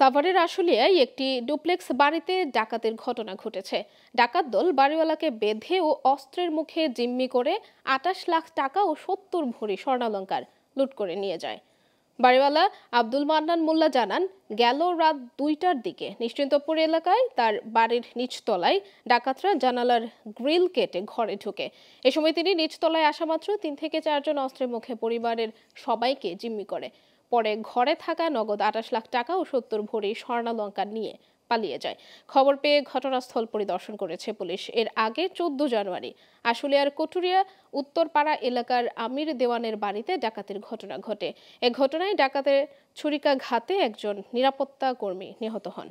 সাভারের আশুলিয়ায় একটি ডুপ্লেক্স বাড়িতে ডাকাতের ঘটনা ঘটেছে ডাকাত দল বাড়িওয়ালাকে বেঁধে ও অস্ত্রের মুখে জিম্মি করে আটাশ লাখ টাকা ও সত্তর ভরি স্বর্ণালঙ্কার লুট করে নিয়ে যায় বাড়িওয়ালা আব্দুল মান্নান মোল্লা জানান গেল রাত দুইটার দিকে নিশ্চিন্তপুর এলাকায় তার বাড়ির নিচতলায় ডাকাতরা জানালার গ্রিল কেটে ঘরে ঢুকে এ সময় তিনি নিচতলায় আসা মাত্র তিন থেকে চারজন অস্ত্রের মুখে পরিবারের সবাইকে জিম্মি করে পরে ঘরে থাকা নগদ আটাশ লাখ টাকা ও সত্তর ভরি স্বর্ণালঙ্কার নিয়ে পালিয়ে যায় খবর পেয়ে ঘটনাস্থল পরিদর্শন করেছে পুলিশ এর আগে চোদ্দ জানুয়ারি আশুলিয়ার কটুরিয়া উত্তরপাড়া এলাকার আমির দেওয়ানের বাড়িতে ডাকাতির ঘটনা ঘটে এ ঘটনায় ডাকাতের ছুরিকাঘাতে একজন নিরাপত্তা কর্মী নিহত হন